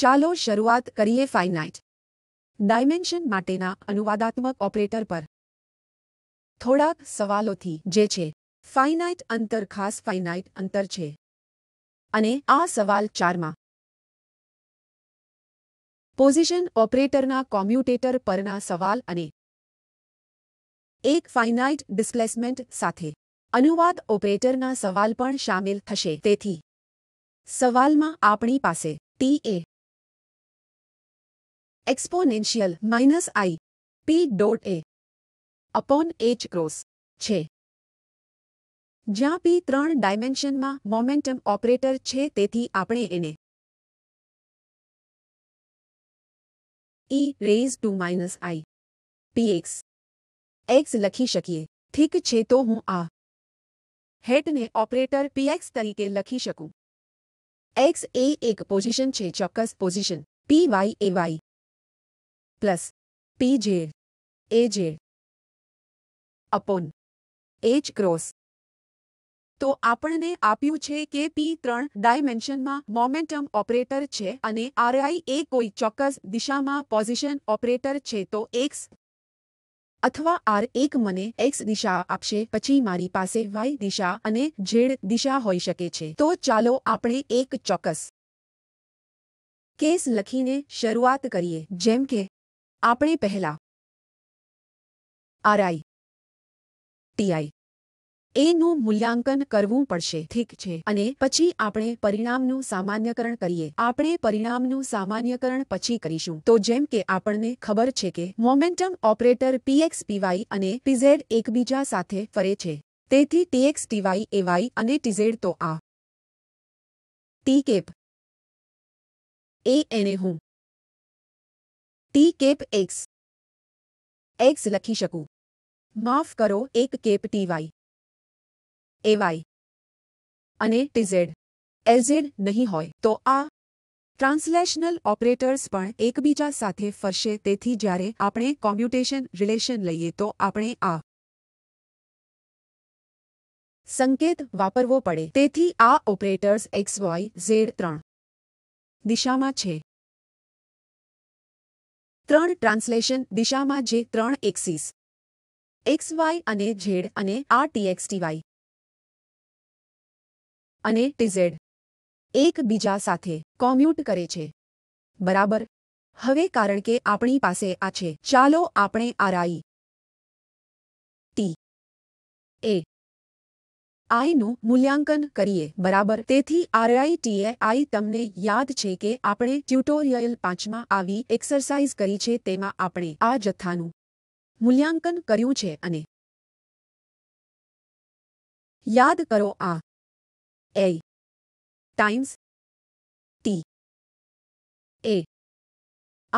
ચાલો શરૂઆત કરીએ ફાઇનાઇટ ડાયમેન્શન માટેના અનુવાદાત્મક ઓપરેટર પર થોડાક સવાલોથી જે છે ફાઇનાઇટ અંતર ખાસ ફાઇનાઇટ અંતર છે અને આ સવાલ ચારમાં પોઝિશન ઓપરેટરના કોમ્યુટેટર પરના સવાલ અને એક ફાઇનાઇટ ડિસ્પ્લેસમેન્ટ સાથે અનુવાદ ઓપરેટરના સવાલ પણ શામેલ થશે તેથી સવાલમાં આપણી પાસે T A exponential minus I P dot A upon H cross છે જ્યાં પી ત્રણ ડાયમેન્શનમાં મોમેન્ટમ ઓપરેટર છે તેથી આપણે એને e raise to minus I P X X લખી શકીએ ઠીક છે તો હું આ હેટને ઓપરેટર પીએક્સ તરીકે લખી શકું એક્સ એ એક પોઝિશન છે ચોક્કસ position P Y A Y plus PJ AJ upon H cross તો આપણને આપ્યું છે કે પી ત્રણ ડાયમેન્શનમાં મોમેન્ટમ ઓપરેટર છે અને આરઆઈ એ કોઈ ચોક્કસ દિશામાં પોઝિશન ઓપરેટર છે તો એક્સ અથવા આર એક મને એક્સ દિશા આપશે પછી મારી પાસે વાય દિશા અને ઝેડ દિશા હોઈ શકે છે તો ચાલો આપણે એક ચોક્કસ કેસ લખીને શરૂઆત કરીએ જેમ કે આપણે પહેલા આરઆઈ ટીઆઈ એનું મૂલ્યાંકન કરવું પડશે ઠીક છે અને પછી આપણે પરિણામનું સામાન્યકરણ કરીએ આપણે પરિણામનું સામાન્યકરણ પછી કરીશું તો જેમ કે આપણને ખબર છે કે મોમેન્ટમ ઓપરેટર પીએક્સ પીવાય અને પીઝેડ એકબીજા સાથે ફરે છે તેથી ટીએક્સ ટીવાય એવાય અને ટીઝેડ તો આ ટી કેપ એ એને હું ટી કેપ એક્સ એક્સ લખી શકું માફ કરો એક cap T Y A Y અને ટીઝેડ એલઝેડ નહીં હોય તો આ ટ્રાન્સલેશનલ ઓપરેટર્સ પણ એકબીજા સાથે ફરશે તેથી જ્યારે આપણે કોમ્પ્યુટેશન રિલેશન લઈએ તો આપણે આ સંકેત વાપરવો પડે તેથી આ ઓપરેટર્સ એક્સ વાય ઝેડ ત્રણ દિશામાં છે ત્રણ ટ્રાન્સલેશન દિશામાં જે ત્રણ એક્સિસ એક્સ વાય અને ઝેડ અને આર ટીએક્સટીવાય અને ટીઝેડ એકબીજા સાથે કોમ્યુટ કરે છે બરાબર હવે કારણ કે આપણી પાસે આ છે ચાલો આપણે આરઆઈ ટી એ આઈનું મૂલ્યાંકન કરીએ બરાબર તેથી આરઆઈટીએ આઈ તમને યાદ છે કે આપણે ટ્યુટોરિયલ પાંચમાં આવી એક્સરસાઇઝ કરી છે તેમાં આપણે આ જથ્થાનું મૂલ્યાંકન કર્યું છે અને યાદ કરો આ એ ટાઈમ્સ ટી એ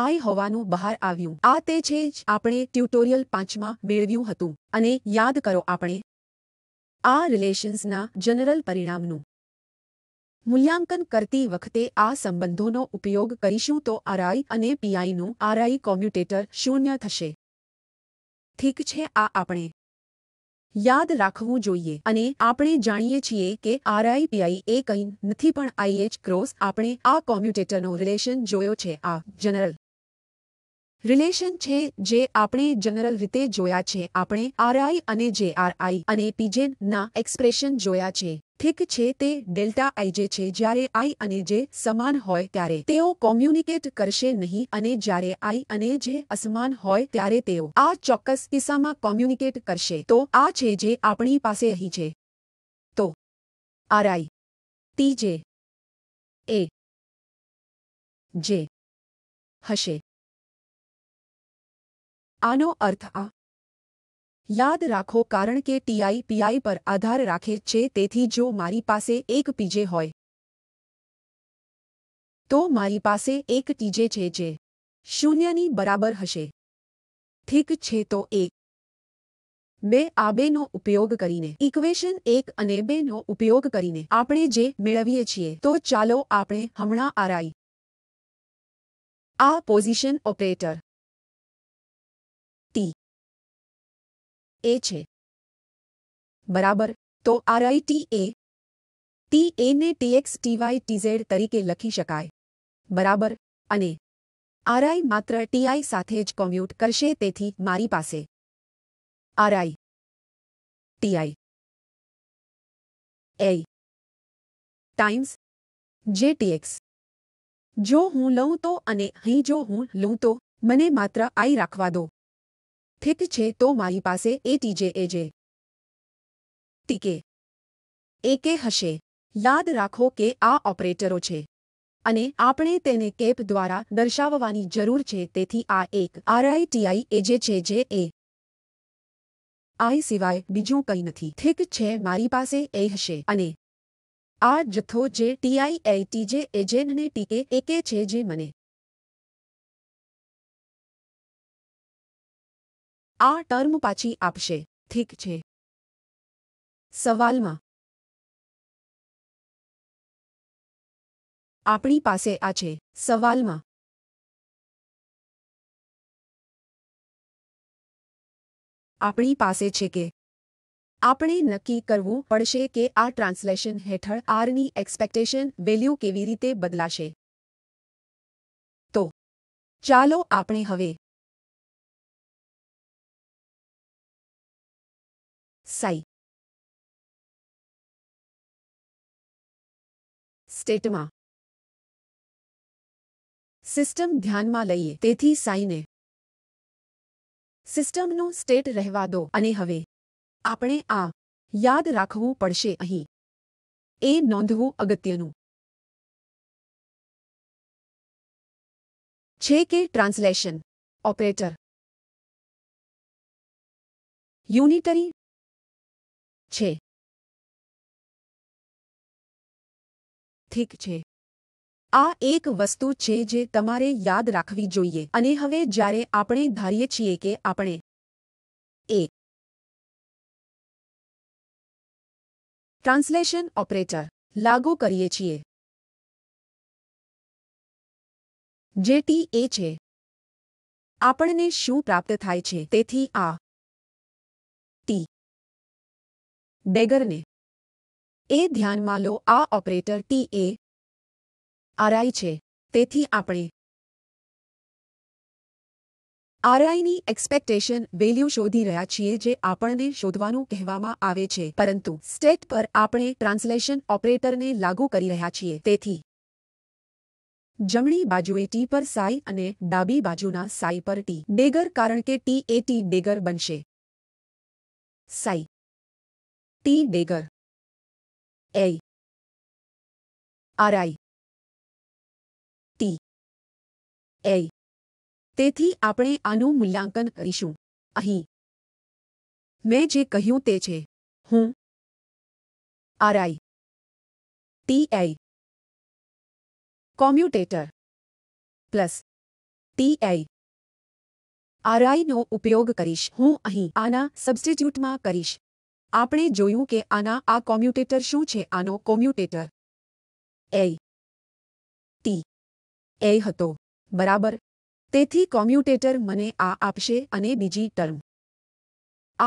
આઈ હોવાનું બહાર આવ્યું આ તે છે જ આપણે ટ્યુટોરિયલ પાંચમાં મેળવ્યું હતું અને યાદ કરો આપણે આ રિલેશન્સના જનરલ પરિણામનું મૂલ્યાંકન કરતી વખતે આ સંબંધોનો ઉપયોગ કરીશું તો આરઆઈ અને પીઆઈનું આરઆઈ કોમ્યુટેટર શૂન્ય થશે ઠીક છે આ આપણે યાદ રાખવું જોઈએ અને આપણે જાણીએ છીએ કે આરઆઈપીઆઈ એ કંઈ નથી પણ આઈએચ ક્રોસ આપણે આ કોમ્યુટેટરનો રિલેશન જોયો છે આ જનરલ રિલેશન છે જે આપણે જનરલ રીતે જોયા છે આપણે આરઆઈ અને જે આરઆઈ અને પીજેન ના એક્સપ્રેશન જોયા છે ઠીક છે તે ડેલ્ટા આઈ જે છે જ્યારે આઈ અને જે સમાન હોય ત્યારે તેઓ કોમ્યુનિકેટ કરશે નહીં અને જ્યારે આઈ અને જે અસમાન હોય ત્યારે તેઓ આ ચોક્કસ કિસ્સામાં કોમ્યુનિકેટ કરશે તો આ છે જે આપણી પાસે અહીં છે તો આરઆઈ તી જે એ જે હશે આનો અર્થ આ યાદ રાખો કારણ કે ટીઆઈ પીઆઈ પર આધાર રાખે છે તેથી જો મારી પાસે એક પીજે હોય તો મારી પાસે એક ટીજે છે જે શૂન્યની બરાબર હશે ઠીક છે તો એક બે આ બેનો ઉપયોગ કરીને ઇક્વેશન એક અને બેનો ઉપયોગ કરીને આપણે જે મેળવીએ છીએ તો ચાલો આપણે હમણાં આરાઈ આ પોઝિશન ઓપરેટર એ છે બરાબર તો ટી એ ટી એને ટીએક્સ ટીવાય ટીઝેડ તરીકે લખી શકાય બરાબર અને આરઆઈ માત્ર ટીઆઈ સાથે જ કોમ્યુટ કરશે તેથી મારી પાસે આરઆઈ ટીઆઈ એ ટાઈમ્સ જે ટીએક્સ જો હું લઉં તો અને અહીં જો હું લઉં તો મને માત્ર આઈ રાખવા દો ઠીક છે તો મારી પાસે એ ટીજે એ જે ટીકે એકે હશે યાદ રાખો કે આ ઓપરેટરો છે અને આપણે તેને કેપ દ્વારા દર્શાવવાની જરૂર છે તેથી આ એક આરઆઈટીઆઈ એજે છે જે એ આઈ સિવાય બીજું કંઈ નથી ઠીક છે મારી પાસે એ હશે અને આ જથ્થો જે ટીઆઈ એ ટીજે એજેનને ટીકે એકે છે જે મને આ ટર્મ પાછી આપશે ઠીક છે સવાલમાં આપણી પાસે આ છે સવાલમાં આપણી પાસે છે કે આપણે નક્કી કરવું પડશે કે આ ટ્રાન્સલેશન હેઠળ આરની એક્સપેક્ટેશન વેલ્યુ કેવી રીતે બદલાશે તો ચાલો આપણે હવે સાઈ સ્ટેટમાં સિસ્ટમ ધ્યાનમાં લઈએ તેથી સાઈને સિસ્ટમનો સ્ટેટ રહેવા દો અને હવે આપણે આ યાદ રાખવું પડશે અહીં એ નોંધવું અગત્યનું છે કે ટ્રાન્સલેશન ઓપરેટર યુનિટરી છે ઠીક છે આ એક વસ્તુ છે જે તમારે યાદ રાખવી જોઈએ અને હવે જ્યારે આપણે ધારીએ છીએ કે આપણે એક ટ્રાન્સલેશન ઓપરેટર લાગુ કરીએ છીએ જે ટી એ છે આપણને શું પ્રાપ્ત થાય છે તેથી આ ડેગરને એ ધ્યાનમાં લો આ ઓપરેટર ટી એ આરઆઈ છે તેથી આપણે આરઆઈની એક્સપેક્ટેશન વેલ્યુ શોધી રહ્યા છીએ જે આપણને શોધવાનું કહેવામાં આવે છે પરંતુ સ્ટેટ પર આપણે ટ્રાન્સલેશન ઓપરેટરને લાગુ કરી રહ્યા છીએ તેથી જમણી બાજુએ ટી પર સાઈ અને ડાબી બાજુના સાઈ પર ટી ડેગર કારણ કે ટી એ ટી ડેગર બનશે psi T dagger A R. I. T. A. તેથી આપણે આનું મૂલ્યાંકન કરીશું અહીં મેં જે કહ્યું તે છે હું RI TI commutator plus TI આરઆઈનો ઉપયોગ કરીશ હું અહીં આના સબસ્ટિટ્યૂટમાં કરીશ આપણે જોયું કે આના આ કોમ્યુટેટર શું છે આનો કોમ્યુટેટર એ ટી એ હતો બરાબર તેથી કોમ્યુટેટર મને આ આપશે અને બીજી ટર્મ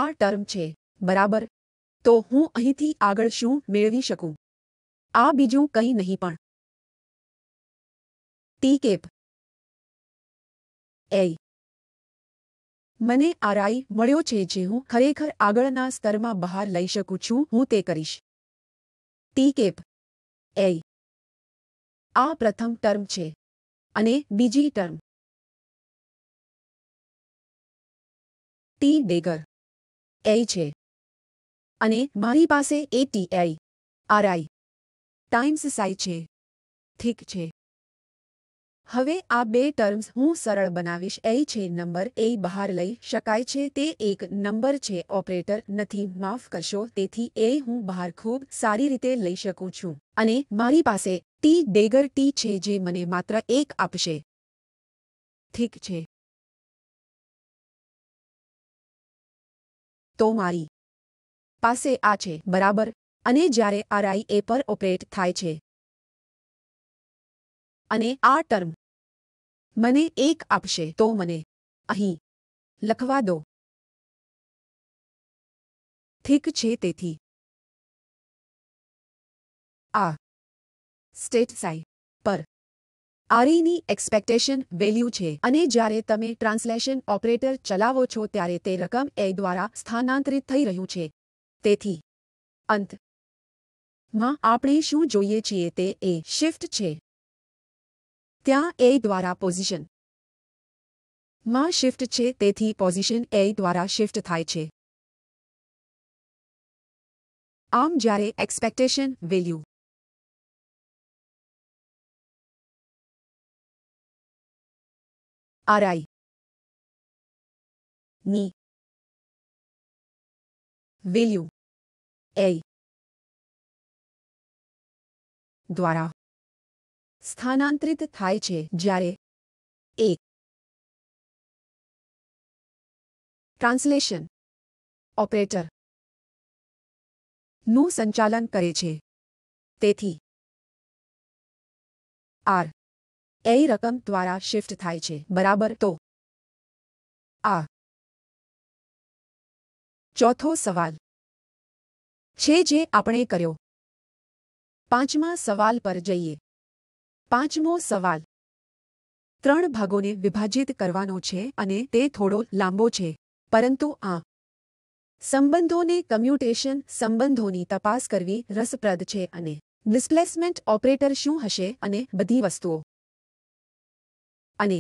આ ટર્મ છે બરાબર તો હું અહીંથી આગળ શું મેળવી શકું આ બીજું કંઈ નહીં પણ ટી કેપ એ મને આરઆઈ મળ્યો છે જે હું ખરેખર આગળના સ્તરમાં બહાર લઈ શકું છું હું તે કરીશ ટી કેપ એ આ પ્રથમ ટર્મ છે અને બીજી ટર્મ ટી ડેગર એ છે અને મારી પાસે A T I RI times psi છે ઠીક છે હવે આ બે ટર્મ્સ હું સરળ બનાવીશ એ છે નંબર એ બહાર લઈ શકાય છે તે એક નંબર છે ઓપરેટર નથી માફ કરશો તેથી એ હું બહાર ખૂબ સારી રીતે લઈ શકું છું અને મારી પાસે ટી ડેગર ટી છે જે મને માત્ર એક આપશે ઠીક છે તો મારી પાસે આ છે બરાબર અને જ્યારે આરઆઈ એ પર ઓપરેટ થાય છે અને આ ટર્મ મને એક આપશે તો મને અહીં લખવા દો ઠીક છે તેથી આ સ્ટેટ સાઈ પર આરઈની એક્સપેક્ટેશન વેલ્યુ છે અને જ્યારે તમે ટ્રાન્સલેશન ઓપરેટર ચલાવો છો ત્યારે તે રકમ એ દ્વારા સ્થાનાંતરિત થઈ રહ્યું છે તેથી અંતમાં આપણે શું જોઈએ છીએ તે એ શિફ્ટ છે ત્યાં એ દ્વારા પોઝિશન માં શિફ્ટ છે તેથી પોઝિશન એ દ્વારા શિફ્ટ થાય છે આમ જ્યારે એક્સપેક્ટેશન વેલ્યુ આરઆઈ ની વેલ્યુ એ દ્વારા સ્થાનાંતરિત થાય છે જ્યારે એક ટ્રાન્સલેશન ઓપરેટર નું સંચાલન કરે છે તેથી આર એ રકમ દ્વારા શિફ્ટ થાય છે બરાબર તો આ ચોથો સવાલ છે જે આપણે કર્યો પાંચમા સવાલ પર જઈએ પાંચમો સવાલ ત્રણ ભાગોને વિભાજિત કરવાનો છે અને તે થોડો લાંબો છે પરંતુ આ સંબંધોને કમ્યુટેશન સંબંધોની તપાસ કરવી રસપ્રદ છે અને ડિસ્પ્લેસમેન્ટ ઓપરેટર શું હશે અને બધી વસ્તુઓ અને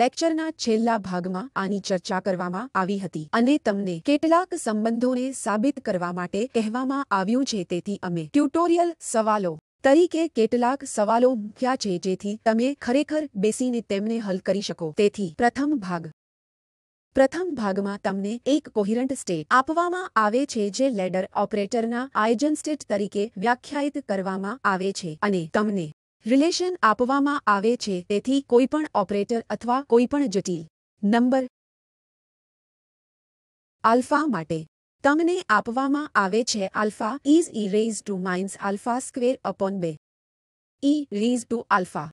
લેક્ચરના છેલ્લા ભાગમાં આની ચર્ચા કરવામાં આવી હતી અને તમને કેટલાક સંબંધોને સાબિત કરવા માટે કહેવામાં આવ્યું છે તેથી અમે ટ્યુટોરિયલ સવાલો તરીકે કેટલાક સવાલો મૂક્યા છે જેથી તમે ખરેખર બેસીને તેમને હલ કરી શકો તેથી પ્રથમ ભાગ પ્રથમ ભાગમાં તમને એક કોહિરન્ટ સ્ટેટ આપવામાં આવે છે જે લેડર ઓપરેટરના આઇજન સ્ટેટ તરીકે વ્યાખ્યાયિત કરવામાં આવે છે અને તમને રિલેશન આપવામાં આવે છે તેથી કોઈપણ ઓપરેટર અથવા કોઈપણ જટિલ નંબર આલ્ફા માટે તમને આપવામાં આવે છે alpha is e raise to minus alpha square upon બે ઈ raise to alpha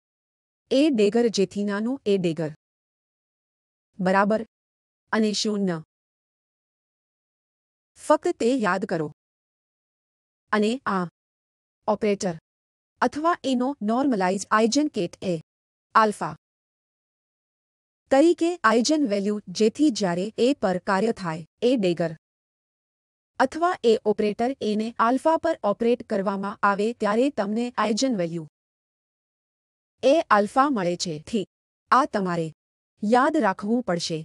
A dagger જેથી નાનું એ ડેગર બરાબર અને શૂન્ય ફક્ત તે યાદ કરો અને આ ઓપરેટર અથવા એનો નોર્મલાઇઝ કેટ એ આલ્ફા તરીકે આઇજન વેલ્યુ જેથી જ્યારે એ પર કાર્ય થાય એ ડેગર અથવા એ ઓપરેટર એને આલ્ફા પર ઓપરેટ કરવામાં આવે ત્યારે તમને આઇજન વેલ્યુ એ આલ્ફા મળે છે થી આ તમારે યાદ રાખવું પડશે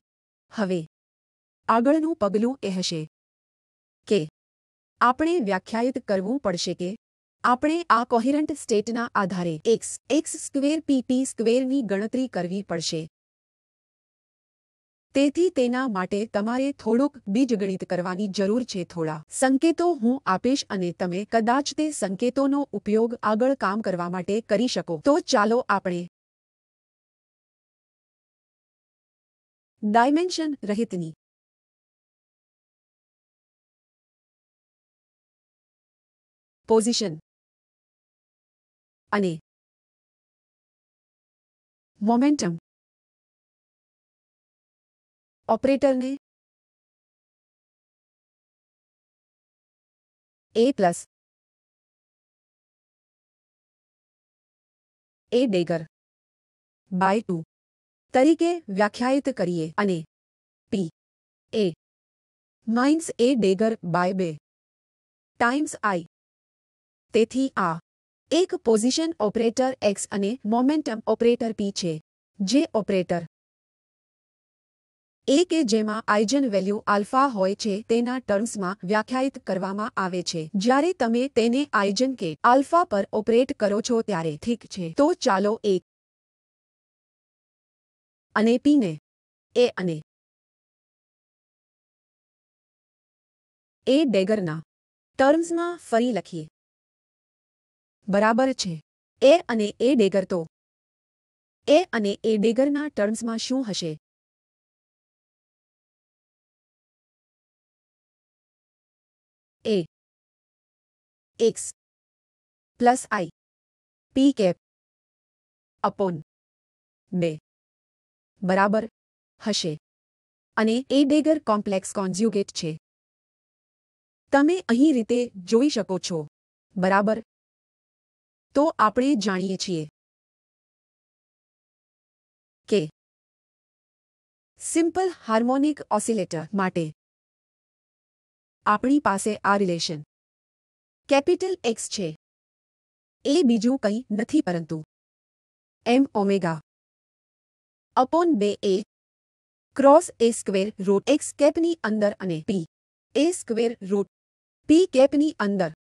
હવે આગળનું પગલું એ હશે કે આપણે વ્યાખ્યાયિત કરવું પડશે કે આપણે આ કોહિરન્ટ સ્ટેટના આધારે એક્સ એક્સ સ્ક્વેર પીપી સ્ક્વેરની ગણતરી કરવી પડશે તેથી તેના માટે તમારે થોડુંક બીજગણિત કરવાની જરૂર છે થોડા સંકેતો હું આપીશ અને તમે કદાચ તે સંકેતોનો ઉપયોગ આગળ કામ કરવા માટે કરી શકો તો ચાલો આપણે ડાયમેન્શન રહિતની પોઝિશન अने मोमेंटम ऑपरेटर ने A plus A dagger by two तरीके व्याख्यायित करिए अने P A minus A dagger by बे टाइम्स आई तेथी आ એક પોઝિશન ઓપરેટર એક્સ અને મોમેન્ટમ ઓપરેટર પી છે જે ઓપરેટર એ કે જેમાં આઇજન વેલ્યુ આલ્ફા હોય છે તેના ટર્મ્સમાં વ્યાખ્યાયિત કરવામાં આવે છે જ્યારે તમે તેને આઇજન કે આલ્ફા પર ઓપરેટ કરો છો ત્યારે ઠીક છે તો ચાલો એક અને પીને એ અને એ ડેગરના ટર્મ્સમાં ફરી લખીએ બરાબર છે એ અને એ ડેગર તો એ અને એ ડેગરના ટર્મ્સમાં શું હશે એ X plus I P cap upon બે બરાબર હશે અને એ ડેગર કોમ્પ્લેક્સ કોન્ઝ્યુગેટ છે તમે અહીં રીતે જોઈ શકો છો બરાબર તો આપણે જાણીએ છીએ કે સિમ્પલ હાર્મોનિક ઓસિલેટર માટે આપણી પાસે આ રિલેશન કેપિટલ એક્સ છે એ બીજું કંઈ નથી પરંતુ એમ ઓમેગા અપોન બે A cross A square root X કેપની અંદર અને પી એ સ્ક્વેર રૂટ પી કેપની અંદર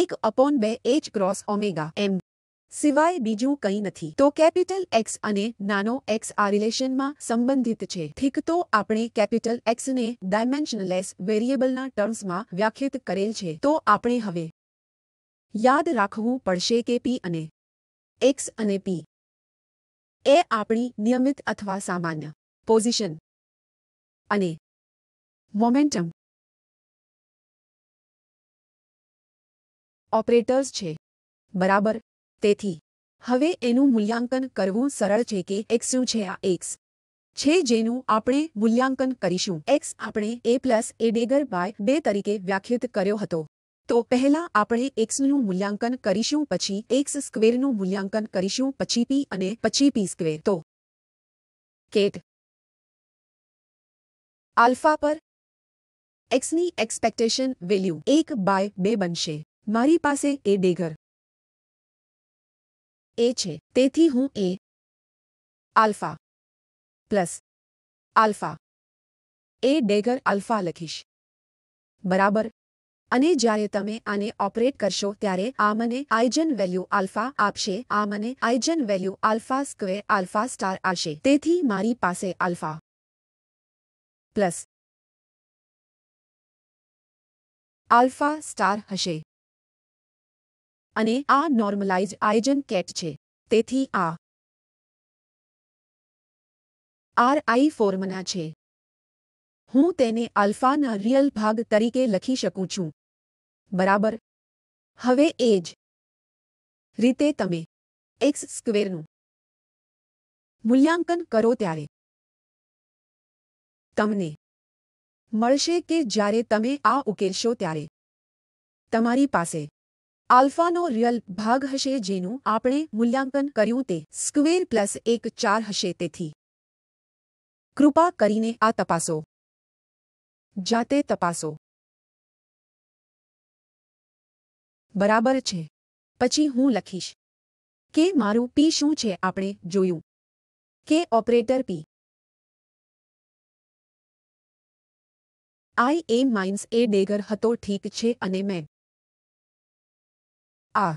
એક અપોન બે એચ ક્રોસ ઓમેગા એમ સિવાય બીજું કંઈ નથી તો કેપિટલ એક્સ અને નાનો એક્સ આ રિલેશનમાં સંબંધિત છે ઠીક તો આપણે કેપિટલ એક્સને ડાયમેન્શનલેસ વેરિયેબલના ટર્મ્સમાં વ્યાખ્યાત કરેલ છે તો આપણે હવે યાદ રાખવું પડશે કે પી અને એક્સ અને પી એ આપણી નિયમિત અથવા સામાન્ય પોઝિશન અને મોમેન્ટમ ઓપરેટર્સ છે બરાબર તેથી હવે એનું મૂલ્યાંકન કરવું સરળ છે કે એક્સ શું છે આ એક્સ છે જેનું આપણે મૂલ્યાંકન કરીશું એક્સ આપણે એ પ્લસ એ ડેગર બાય બે તરીકે વ્યાખ્યાત કર્યો હતો તો પહેલા આપણે એક્સનું મૂલ્યાંકન કરીશું પછી એક્સ સ્ક્વેરનું મૂલ્યાંકન કરીશું પછી પી અને પછી પી સ્ક્વેર તો કેટ આલ્ફા પર એક્સની એક્સપેક્ટેશન વેલ્યુ એક બાય બે બનશે મારી પાસે એ ડેગર એ છે તેથી હું A alpha plus alpha A dagger alpha લખીશ બરાબર અને જ્યારે તમે આને ઓપરેટ કરશો ત્યારે આ મને આઇજન વેલ્યુ આલ્ફા આપશે આ મને eigen value alpha square alpha star આપશે તેથી મારી પાસે આલ્ફા પ્લસ આલ્ફા સ્ટાર હશે અને આ નોર્મલાઇઝ આયોજન કેટ છે તેથી આ આરઆઈ ફોર્મના છે હું તેને આલ્ફાના રિયલ ભાગ તરીકે લખી શકું છું બરાબર હવે એ જ રીતે તમે એક્સ સ્ક્વેરનું મૂલ્યાંકન કરો ત્યારે તમને મળશે કે જ્યારે તમે આ ઉકેલશો ત્યારે તમારી પાસે આલ્ફાનો રિયલ ભાગ હશે જેનું આપણે મૂલ્યાંકન કર્યું તે સ્ક્વેર પ્લસ એક ચાર હશે તેથી કૃપા કરીને આ તપાસો જાતે તપાસો બરાબર છે પછી હું લખીશ કે મારું પી શું છે આપણે જોયું કે ઓપરેટર પી આઈ એ માઇન્સ એ ડેગર હતો ઠીક છે અને મેં આ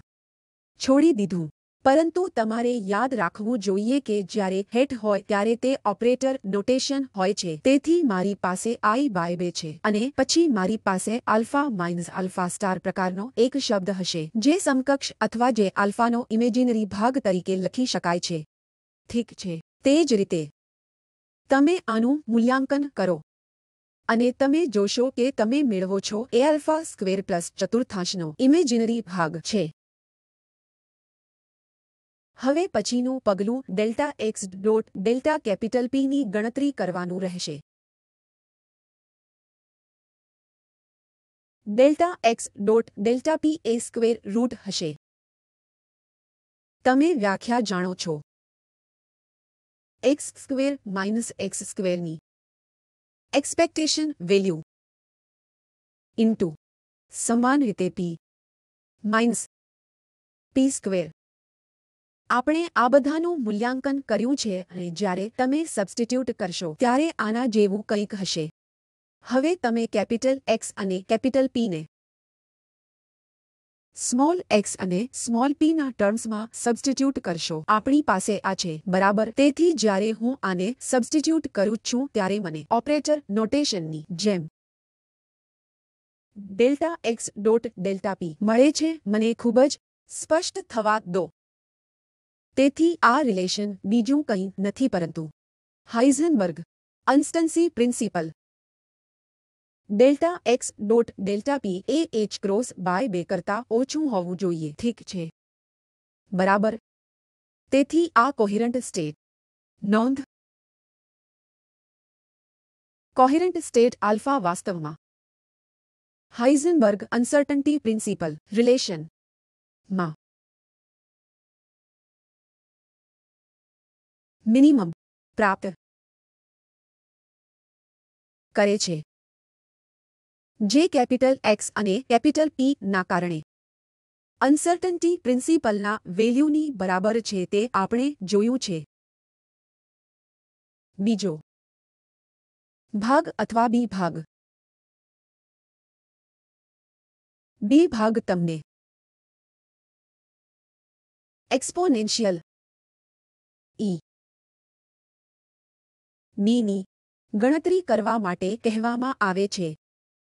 છોડી દીધું પરંતુ તમારે યાદ રાખવું જોઈએ કે જ્યારે હેટ હોય ત્યારે તે ઓપરેટર નોટેશન હોય છે તેથી મારી પાસે આઈ બાય બે છે અને પછી મારી પાસે આલ્ફા માઇનસ આલ્ફા સ્ટાર પ્રકારનો એક શબ્દ હશે જે સમકક્ષ અથવા જે આલ્ફાનો ઇમેજિનરી ભાગ તરીકે લખી શકાય છે ઠીક છે તે જ રીતે તમે આનું મૂલ્યાંકન કરો અને તમે જોશો કે તમે મેળવો છો એ આલ્ફા સ્ક્વેર પ્લસ ચતુર્થાંશનો ઇમેજિનરી ભાગ છે હવે પછીનું પગલું delta X dot delta capital પીની ગણતરી કરવાનું રહેશે delta X dot delta P એ સ્ક્વેર રૂટ હશે તમે વ્યાખ્યા જાણો છો એક્સ સ્ક્વેર માઇનસ એક્સ સ્ક્વેરની એક્સપેક્ટેશન વેલ્યુ ઇન્ટુ સમાન રીતે પી માઇન્સ પી સ્ક્વેર આપણે આ બધાનું મૂલ્યાંકન કર્યું છે અને જ્યારે તમે સબસ્ટિટ્યૂટ કરશો ત્યારે આના જેવું કંઈક હશે હવે તમે કેપિટલ એક્સ અને કેપિટલ પીને સ્મોલ એક્સ અને સ્મોલ પી ના ટર્મ્સમાં સબસ્ટિટ્યુટ કરશો આપણી પાસે આ છે બરાબર તેથી જ્યારે હું આને સબસ્ટિટ્યુટ કરું છું ત્યારે મને ઓપરેટર નોટેશનની જેમ delta X dot delta P મળે છે મને ખૂબ જ સ્પષ્ટ થવા દો તેથી આ રિલેશન બીજું કંઈ નથી પરંતુ Heisenberg uncertainty principle delta X dot delta P એ એચ ક્રોસ બાય બે કરતાં ઓછું હોવું જોઈએ ઠીક છે બરાબર તેથી આ કોહિરન્ટ સ્ટેટ નોંધ કોહિરન્ટ સ્ટેટ આલ્ફા વાસ્તવમાં હાઇઝનબર્ગ અનસર્ટન્ટી પ્રિન્સિપલ રિલેશન માં મિનિમમ પ્રાપ્ત કરે છે જે કેપિટલ એક્સ અને કેપિટલ પી ના કારણે અનસર્ટન્ટી પ્રિન્સિપલના વેલ્યુની બરાબર છે તે આપણે જોયું છે બીજો ભાગ અથવા બી ભાગ બી ભાગ તમને એક્સપોનેન્શિયલ ઈ મીની ગણતરી કરવા માટે કહેવામાં આવે છે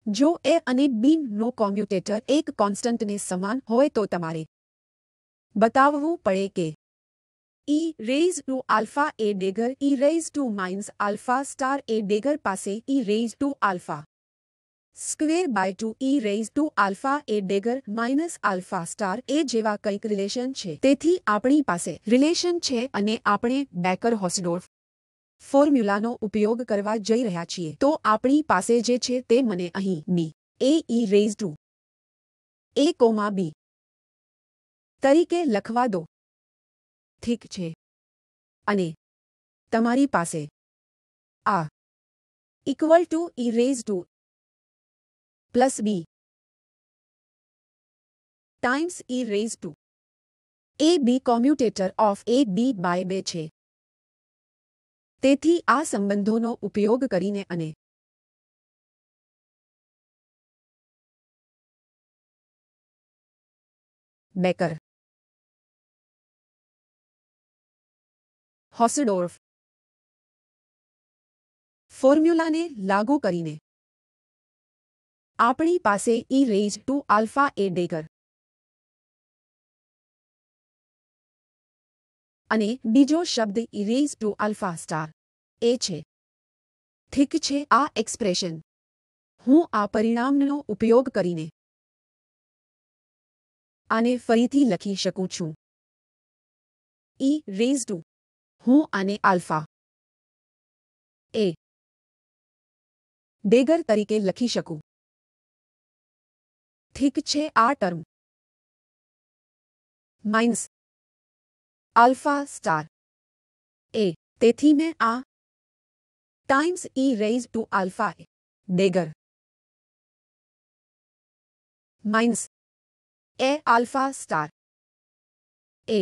જો એ અને બીનો કોમ્પ્યુટેટર એક કોન્સ્ટન્ટને સમાન હોય તો તમારે બતાવવું પડે કે e raised to alpha a dagger e raised to minus alpha star a dagger પાસે e raised to alpha square by 2 e raised to alpha a dagger minus alpha star a જેવા કંઈક રિલેશન છે તેથી આપણી પાસે relation છે અને આપણે બેકર હોસડોર્ફ ફોર્મ્યુલાનો ઉપયોગ કરવા જઈ રહ્યા છીએ તો આપણી પાસે જે છે તે મને અહીં મી એ E raise to A comma B તરીકે લખવા દો ઠીક છે અને તમારી પાસે આ equal to E raise to plus B times E raise to A B commutator of A B by બે છે તેથી આ સંબંધોનો ઉપયોગ કરીને અને બેકર હોસડોર્ફ ફોર્મ્યુલાને લાગુ કરીને આપણી પાસે E raise to alpha A dagger અને બીજો શબ્દ E raise to alpha star A છે ઠીક છે આ એક્સપ્રેશન હું આ પરિણામનો ઉપયોગ કરીને આને ફરીથી લખી શકું છું ઈ રેઝ ટુ હું આને આલ્ફા એ ડેગર તરીકે લખી શકું ઠીક છે આ term minus alpha star A તેથી મેં આ times E raise to alpha A dagger minus A alpha star A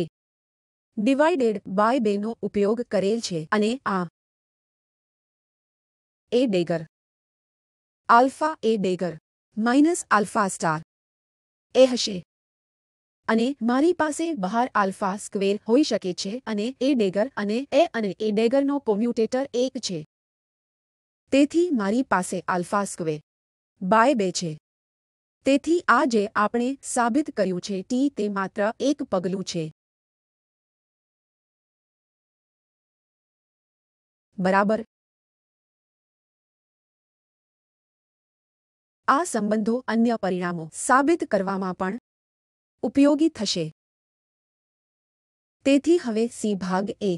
divided by બેનો ઉપયોગ કરેલ છે અને આ A dagger alpha A dagger minus alpha star A હશે અને મારી પાસે બહાર આલ્ફા સ્ક્વેર હોઈ શકે છે અને એ ડેગર અને એ અને એ ડેગરનો કોમ્યુટેટર એક છે તેથી મારી પાસે આલ્ફા સ્ક્વેર બાય બે છે તેથી આ જે આપણે સાબિત કર્યું છે ટી તે માત્ર એક પગલું છે બરાબર આ સંબંધો અન્ય પરિણામો સાબિત કરવામાં પણ ઉપયોગી થશે તેથી હવે સી ભાગ એ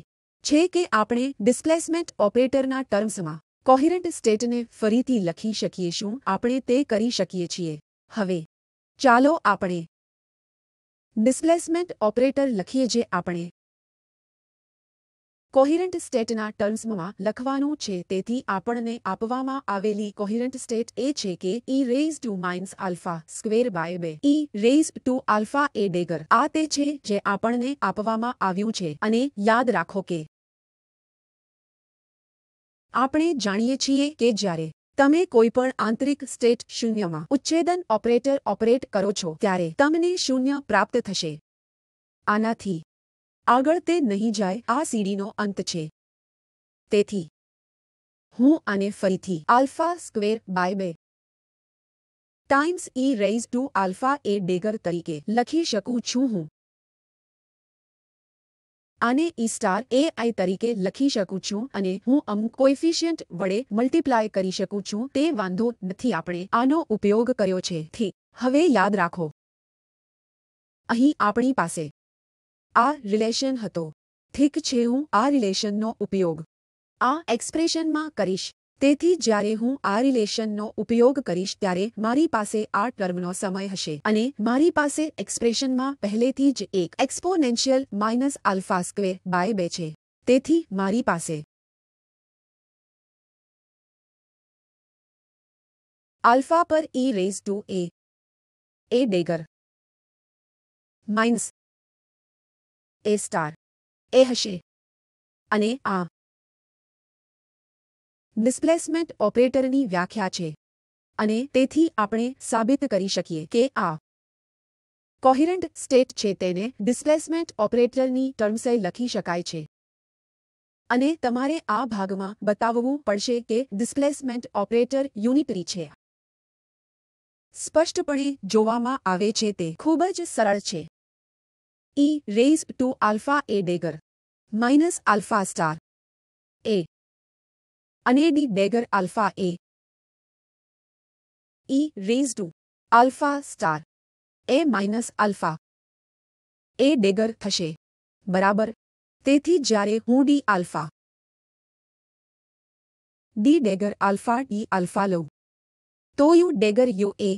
છે કે આપણે ડિસ્પ્લેસમેન્ટ ઓપરેટરના ટર્મ્સમાં કોહિરન્ટ સ્ટેટને ફરીથી લખી શકીએ શું આપણે તે કરી શકીએ છીએ હવે ચાલો આપણે ડિસ્પ્લેસમેન્ટ ઓપરેટર લખીએ જે આપણે કોહિરન્ટ સ્ટેટના ટર્મ્સમાં લખવાનું છે તેથી આપણને આપવામાં આવેલી કોહિરન્ટ સ્ટેટ એ છે કે E raise to minus alpha square by બે ઈ raise to alpha A dagger આ તે છે જે આપણને આપવામાં આવ્યું છે અને યાદ રાખો કે આપણે જાણીએ છીએ કે જ્યારે તમે કોઈપણ આંતરિક સ્ટેટ શૂન્યમાં ઉચ્છેદન ઓપરેટર ઓપરેટ કરો છો ત્યારે તમને શૂન્ય પ્રાપ્ત થશે આનાથી આગળ તે નહીં જાય આ સીડીનો અંત છે તેથી હું આને ફરીથી આલ્ફા સ્ક્વેર બાય બે times E raise to alpha A dagger તરીકે લખી શકું છું હું આને ઈ સ્ટાર એ આઈ તરીકે લખી શકું છું અને હું અમુક કોએફિશિયન્ટ વડે મલ્ટીપ્લાય કરી શકું છું તે વાંધો નથી આપણે આનો ઉપયોગ કર્યો છે થી હવે યાદ રાખો અહીં આપણી પાસે આ રિલેશન હતો ઠીક છે હું આ રિલેશનનો ઉપયોગ આ એક્સપ્રેશનમાં કરીશ તેથી જ્યારે હું આ રિલેશનનો ઉપયોગ કરીશ ત્યારે મારી પાસે આ ટર્મનો સમય હશે અને મારી પાસે એક્સપ્રેશનમાં પહેલેથી જ એક exponential minus alpha square by બે છે તેથી મારી પાસે આલ્ફા પર E raise to A A dagger minus A star A હશે અને આ ડિસ્પ્લેસમેન્ટ ઓપરેટરની વ્યાખ્યા છે અને તેથી આપણે સાબિત કરી શકીએ કે આ કોહિરન્ટ સ્ટેટ છે તેને ડિસ્પ્લેસમેન્ટ ઓપરેટરની ટર્મ્સે લખી શકાય છે અને તમારે આ ભાગમાં બતાવવું પડશે કે ડિસ્પ્લેસમેન્ટ ઓપરેટર યુનિટરી છે સ્પષ્ટપણે જોવામાં આવે છે તે ખૂબ જ સરળ છે e raised to alpha a dagger minus alpha star a અને d dagger alpha a e raised to alpha star a minus alpha a dagger થશે બરાબર તેથી જ્યારે હું d alpha d dagger alpha d alpha લઉં તો you ડેગર you એ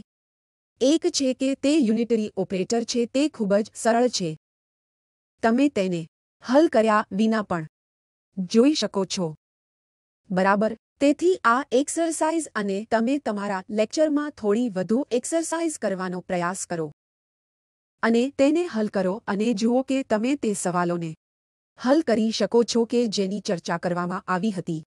એક છે કે તે યુનિટરી ઓપરેટર છે તે ખૂબ જ સરળ છે તમે તેને હલ કર્યા વિના પણ જોઈ શકો છો બરાબર તેથી આ એક્સરસાઇઝ અને તમે તમારા લેક્ચરમાં થોડી વધુ એક્સરસાઇઝ કરવાનો પ્રયાસ કરો અને તેને હલ કરો અને જુઓ કે તમે તે સવાલોને હલ કરી શકો છો કે જેની ચર્ચા કરવામાં આવી હતી